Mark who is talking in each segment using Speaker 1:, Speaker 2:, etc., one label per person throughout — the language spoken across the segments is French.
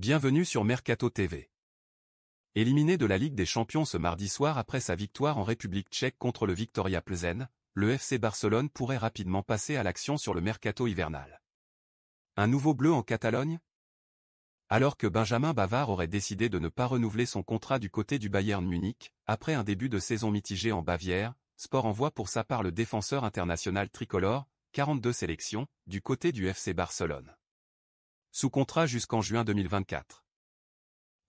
Speaker 1: Bienvenue sur Mercato TV. Éliminé de la Ligue des Champions ce mardi soir après sa victoire en République tchèque contre le Victoria Plzen, le FC Barcelone pourrait rapidement passer à l'action sur le mercato hivernal. Un nouveau bleu en Catalogne Alors que Benjamin Bavard aurait décidé de ne pas renouveler son contrat du côté du Bayern Munich, après un début de saison mitigé en Bavière, Sport envoie pour sa part le défenseur international tricolore, 42 sélections, du côté du FC Barcelone sous contrat jusqu'en juin 2024.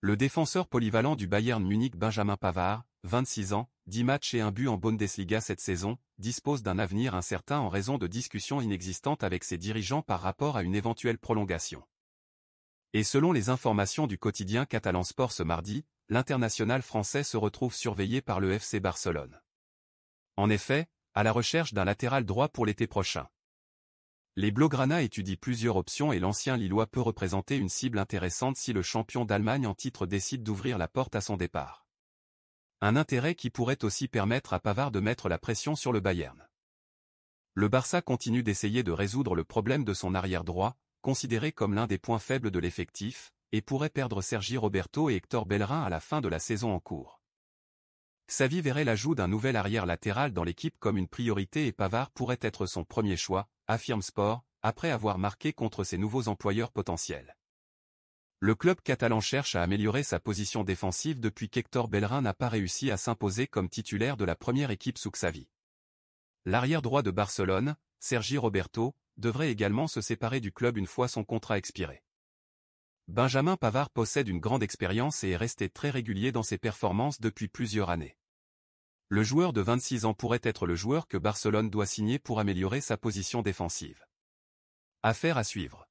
Speaker 1: Le défenseur polyvalent du Bayern Munich Benjamin Pavard, 26 ans, 10 matchs et un but en Bundesliga cette saison, dispose d'un avenir incertain en raison de discussions inexistantes avec ses dirigeants par rapport à une éventuelle prolongation. Et selon les informations du quotidien Catalan Sport ce mardi, l'international français se retrouve surveillé par le FC Barcelone. En effet, à la recherche d'un latéral droit pour l'été prochain. Les Blaugrana étudient plusieurs options et l'ancien Lillois peut représenter une cible intéressante si le champion d'Allemagne en titre décide d'ouvrir la porte à son départ. Un intérêt qui pourrait aussi permettre à Pavard de mettre la pression sur le Bayern. Le Barça continue d'essayer de résoudre le problème de son arrière-droit, considéré comme l'un des points faibles de l'effectif, et pourrait perdre Sergi Roberto et Hector Bellerin à la fin de la saison en cours. vie verrait l'ajout d'un nouvel arrière latéral dans l'équipe comme une priorité et Pavard pourrait être son premier choix, affirme Sport, après avoir marqué contre ses nouveaux employeurs potentiels. Le club catalan cherche à améliorer sa position défensive depuis qu'Hector Bellerin n'a pas réussi à s'imposer comme titulaire de la première équipe sous Xavi. L'arrière droit de Barcelone, Sergi Roberto, devrait également se séparer du club une fois son contrat expiré. Benjamin Pavard possède une grande expérience et est resté très régulier dans ses performances depuis plusieurs années le joueur de 26 ans pourrait être le joueur que Barcelone doit signer pour améliorer sa position défensive. Affaire à suivre.